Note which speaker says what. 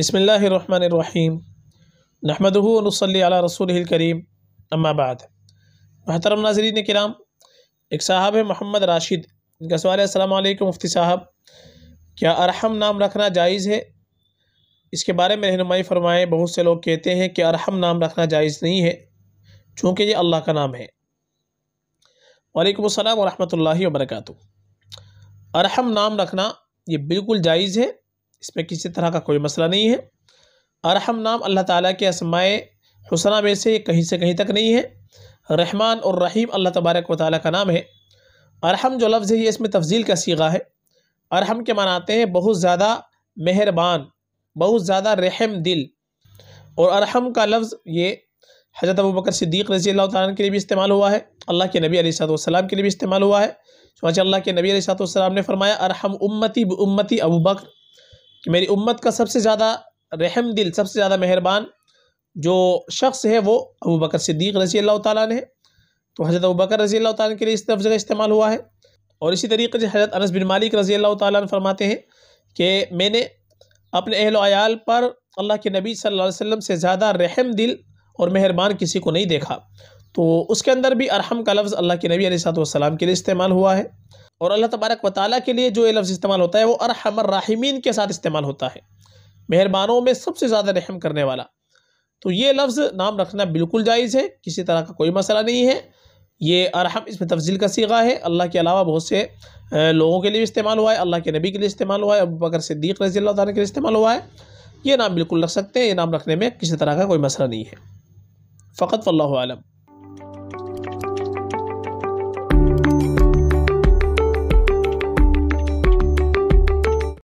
Speaker 1: بسم اللہ الرحمن الرحیم نحمد نصلی علی رسول الکریم اما بعد محترم ناظرین کرام ایک صاحب ہے محمد راشد ان کا سوال ہے السلام علیکم مفتی صاحب کیا ارحم نام رکھنا جائز ہے اس کے بارے میں رہنمائی فرمائے بہت سے لوگ کہتے ہیں کہ ارحم نام رکھنا جائز نہیں ہے چونکہ یہ اللہ کا نام ہے وعلیکم السلام ورحمۃ اللہ وبرکاتہ ارحم نام رکھنا یہ بالکل جائز ہے اس میں کسی طرح کا کوئی مسئلہ نہیں ہے ارحم نام اللہ تعالیٰ کے اسمائے حسنہ میں سے کہیں سے کہیں تک نہیں ہے رحمان اور رحیم اللہ تبارک و تعالیٰ کا نام ہے ارحم جو لفظ ہے یہ اس میں تفضیل کا سیغہ ہے ارحم کے مناتے ہیں بہت زیادہ مہربان بہت زیادہ رحم دل اور ارحم کا لفظ یہ حضرت ابو بکر صدیق رضی اللہ تعالیٰ کے لیے بھی استعمال ہوا ہے اللہ کے نبی علیہ السلام کے لیے بھی استعمال ہوا ہے چونچہ اللہ کے نبی علیہ السلام نے فرمایا ارحم امتی بمتی بکر کہ میری امت کا سب سے زیادہ رحم دل سب سے زیادہ مہربان جو شخص ہے وہ ابو بکر صدیق رضی اللہ تعالیٰ نے ہے تو حضرت ابو بکر رضی اللہ تعالیٰ کے لیے اس لفظ کا استعمال ہوا ہے اور اسی طریقے سے حضرت انس بن مالک رضی اللہ تعالیٰ عنہ فرماتے ہیں کہ میں نے اپنے اہل و عیال پر اللہ کے نبی صلی اللہ علیہ وسلم سے زیادہ رحم دل اور مہربان کسی کو نہیں دیکھا تو اس کے اندر بھی ارحم کا لفظ اللہ کے نبی علیہ صاحب کے لیے استعمال ہوا ہے اور اللہ تبارک و تعالیٰ کے لیے جو یہ لفظ استعمال ہوتا ہے وہ ارحم الراحمین کے ساتھ استعمال ہوتا ہے مہربانوں میں سب سے زیادہ رحم کرنے والا تو یہ لفظ نام رکھنا بالکل جائز ہے کسی طرح کا کوئی مسئلہ نہیں ہے یہ ارحم اس میں تفضیل کا سیغہ ہے اللہ کے علاوہ بہت سے لوگوں کے لیے استعمال ہوا ہے اللہ کے نبی کے لیے استعمال ہوا ہے ابو بکر صدیق رضی اللہ تعالیٰ کے لیے استعمال ہوا ہے یہ نام بالکل رکھ سکتے ہیں یہ نام رکھنے میں کسی طرح کا کوئی مسئلہ نہیں ہے فقط اللہ عالم